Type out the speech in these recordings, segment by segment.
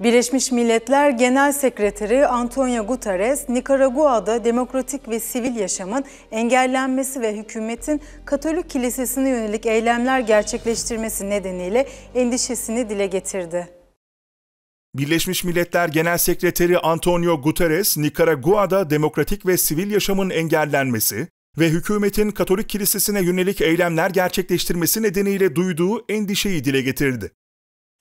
Birleşmiş Milletler Genel Sekreteri Antonio Guterres, Nikaragua'da demokratik ve sivil yaşamın engellenmesi ve hükümetin Katolik Kilisesi'ne yönelik eylemler gerçekleştirmesi nedeniyle endişesini dile getirdi. Birleşmiş Milletler Genel Sekreteri Antonio Guterres, Nikaragua'da demokratik ve sivil yaşamın engellenmesi ve hükümetin Katolik Kilisesi'ne yönelik eylemler gerçekleştirmesi nedeniyle duyduğu endişeyi dile getirdi.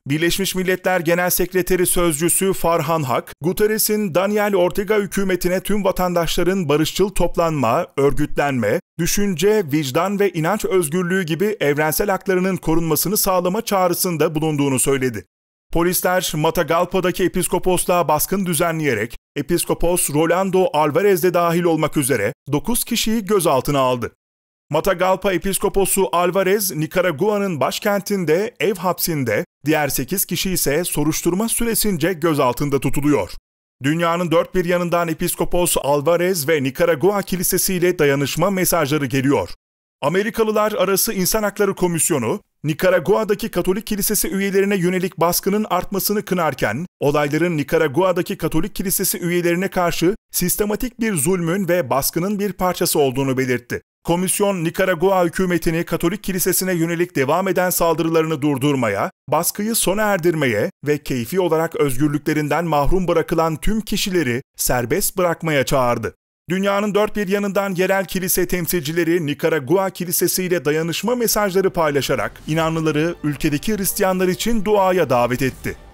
Birleşmiş Milletler Genel Sekreteri Sözcüsü Farhan Hak, Guterres'in Daniel Ortega hükümetine tüm vatandaşların barışçıl toplanma, örgütlenme, düşünce, vicdan ve inanç özgürlüğü gibi evrensel haklarının korunmasını sağlama çağrısında bulunduğunu söyledi. Polisler Matagalpa'daki Episkoposluğa baskın düzenleyerek Episkopos Rolando Alvarez de dahil olmak üzere 9 kişiyi gözaltına aldı. Matagalpa Episkoposu Alvarez, Nikaragua'nın başkentinde ev hapsinde, diğer 8 kişi ise soruşturma süresince gözaltında tutuluyor. Dünyanın dört bir yanından Episkopos Alvarez ve Nikaragua Kilisesi ile dayanışma mesajları geliyor. Amerikalılar Arası İnsan Hakları Komisyonu, Nikaragua'daki Katolik Kilisesi üyelerine yönelik baskının artmasını kınarken, olayların Nikaragua'daki Katolik Kilisesi üyelerine karşı sistematik bir zulmün ve baskının bir parçası olduğunu belirtti. Komisyon Nikaragua hükümetini Katolik kilisesine yönelik devam eden saldırılarını durdurmaya, baskıyı sona erdirmeye ve keyfi olarak özgürlüklerinden mahrum bırakılan tüm kişileri serbest bırakmaya çağırdı. Dünyanın dört bir yanından yerel kilise temsilcileri Nikaragua Kilisesi ile dayanışma mesajları paylaşarak inanlıları ülkedeki Hristiyanlar için duaya davet etti.